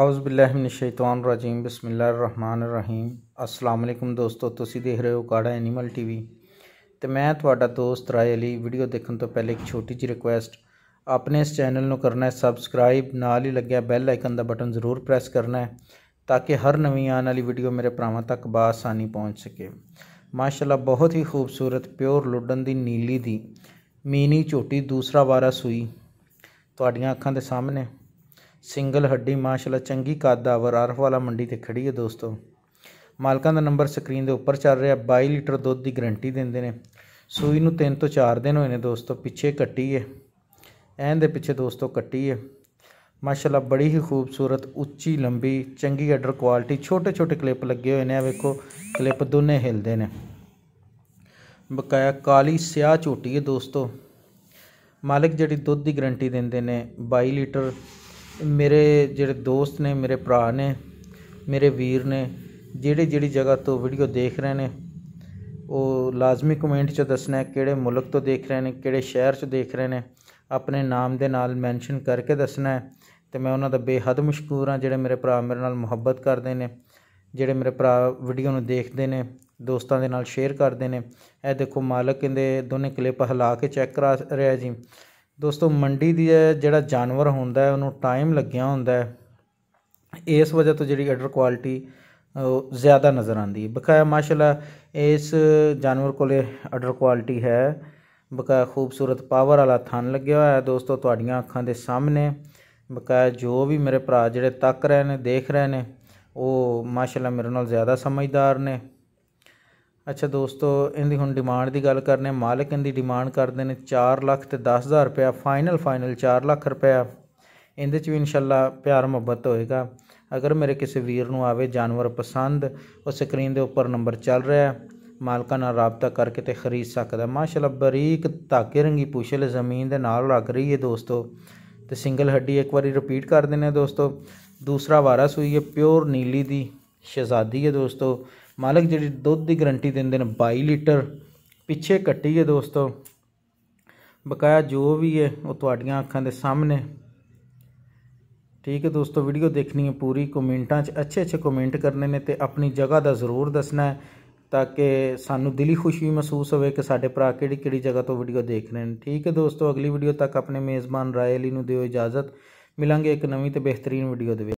اعوذ باللہ من الشیطان الرجیم بسم اللہ الرحمن الرحیم السلام علیکم دوستو تھی دیکھ رہے ہو کاڑا ایمل ٹی وی تو میں تھوڑا دوست رائے ویڈیو دیکھنے پہلے ایک چھوٹی جی ریکویسٹ اپنے اس چینل کو کرنا سبسکرائب نہ ہی لگیا بائکن کا بٹن ضرور پرنا ہے تاکہ ہر نوی آن والی ویڈیو میرے پراؤں تک باآسانی پہنچ سکے ماشاء اللہ بہت ہی خوبصورت پیور لوڈن کی نیلی دی میری چوٹی دوسرا بارہ سوئی تکھان کے سامنے ਸਿੰਗਲ ਹੱਡੀ ਮਾਸ਼ਾਅੱਲਾ ਚੰਗੀ ਕੱਦ ਦਾ ਵਰਾਰਫ ਵਾਲਾ ਮੰਡੀ ਤੇ ਖੜੀ ਹੈ ਦੋਸਤੋ ਮਾਲਕਾਂ ਦਾ ਨੰਬਰ ਸਕਰੀਨ ਦੇ ਉੱਪਰ ਚੱਲ ਰਿਹਾ 22 ਲੀਟਰ ਦੁੱਧ ਦੀ ਗਾਰੰਟੀ ਦਿੰਦੇ ਨੇ ਸੂਈ ਨੂੰ 3 ਤੋਂ 4 ਦਿਨ ਹੋਏ ਨੇ ਦੋਸਤੋ ਪਿੱਛੇ ਕੱਟੀ ਹੈ ਐਨ ਦੇ ਪਿੱਛੇ ਦੋਸਤੋ ਕੱਟੀ ਹੈ ਮਾਸ਼ਾਅੱਲਾ ਬੜੀ ਹੀ ਖੂਬਸੂਰਤ ਉੱਚੀ ਲੰਬੀ ਚੰਗੀ ਆਰਡਰ ਕੁਆਲਿਟੀ ਛੋਟੇ ਛੋਟੇ ਕਲਿੱਪ ਲੱਗੇ ਹੋਏ ਨੇ ਆ ਵੇਖੋ ਕਲਿੱਪ ਦੋਨੇ ਹਿਲਦੇ ਨੇ ਬਕਾਇਆ ਕਾਲੀ ਸਿਆਹ ਝੋਟੀ ਹੈ ਦੋਸਤੋ ਮਾਲਕ ਜਿਹੜੀ ਦੁੱਧ ਦੀ ਗਾਰੰਟੀ ਦਿੰਦੇ ਨੇ 22 ਲੀਟਰ ਮੇਰੇ ਜਿਹੜੇ ਦੋਸਤ ਨੇ ਮੇਰੇ ਭਰਾ ਨੇ ਮੇਰੇ ਵੀਰ ਨੇ ਜਿਹੜੇ ਜਿਹੜੀ ਜਗ੍ਹਾ ਤੋਂ ਵੀਡੀਓ ਦੇਖ ਰਹੇ ਨੇ ਉਹ ਲਾਜ਼ਮੀ ਕਮੈਂਟ 'ਚ ਦੱਸਣਾ ਕਿਹੜੇ ਮੁਲਕ ਤੋਂ ਦੇਖ ਰਹੇ ਨੇ ਕਿਹੜੇ ਸ਼ਹਿਰ 'ਚ ਦੇਖ ਰਹੇ ਨੇ ਆਪਣੇ ਨਾਮ ਦੇ ਨਾਲ ਮੈਂਸ਼ਨ ਕਰਕੇ ਦੱਸਣਾ ਤੇ ਮੈਂ ਉਹਨਾਂ ਦਾ ਬੇਹੱਦ ਮਸ਼ਕੂਰ ਹਾਂ ਜਿਹੜੇ ਮੇਰੇ ਭਰਾ ਮੇਰੇ ਨਾਲ ਮੁਹੱਬਤ ਕਰਦੇ ਨੇ ਜਿਹੜੇ ਮੇਰੇ ਭਰਾ ਵੀਡੀਓ ਨੂੰ ਦੇਖਦੇ ਨੇ ਦੋਸਤਾਂ ਦੇ ਨਾਲ ਸ਼ੇਅਰ ਕਰਦੇ ਨੇ ਇਹ ਦੇਖੋ ਮਾਲਕ ਕਹਿੰਦੇ ਦੋਨੇ ਕਲਿੱਪ ਹਲਾ ਕੇ ਚੈੱਕ ਕਰਾ ਰਿਹਾ ਜੀ دوستوں منڈی جڑا جانور ہوں وہ ٹائم لگیا ہوں اس وجہ سے جی اڈر کوالٹی زیادہ نظر آتی ہے بقا ماشاء اللہ اس جانور کو اڈر کوالٹی ہے بقا خوبصورت پاور والا تھن لگیا ہوا ہے دوستوں تڑیاں اکھان کے سامنے بقا جو بھی میرے برا جڑے تک رہے دیکھ رہے ہیں وہ ماشاء اللہ میرے نال زیادہ سمجھدار نے اچھا دوستو یہ ہوں ڈیمانڈ کی گل کرنے مالک ان کی ڈیمانڈ کرتے ہیں چار لکھ تو دس ہزار روپیہ فائنل فائنل چار لکھ روپیہ یہ ان شاء اللہ پیار محبت ہوئے گا اگر میرے کسی ویر نو جانور پسند اور اسکرین کے اوپر نمبر چل رہا ہے مالک رابطہ کر کے تو خرید ستا ماشاء اللہ بریک داگے رنگی پوشل زمین دال رکھ رہی ہے دوستو تو سنگل ہڈی ایک بار رپیٹ کر دیں دوستو دوسرا وارس ہوئی ہے پیور نیلی کی شہزادی ہے دوستو مالک جہ دھ کی گرنٹی دن بائی لیٹر پیچھے کٹی گے دوستوں بقایا جو بھی ہے وہ تمنے ٹھیک ہے دوستو ویڈیو دیکھنی ہے پوری کومنٹا چھے اچھے کومینٹ کرنے نے اپنی جگہ کا ضرور دسنا تاکہ سنوں دلی خوشی محسوس ہو کہ سارے پرا کہ جگہ تو بھی دیکھ رہے ہیں ٹھیک ہے دوستو اگلی وڈیو تک اپنے میزبان رائے علی نو اجازت ملیں گے ایک نویں تو بہترین ویڈیو دیکھ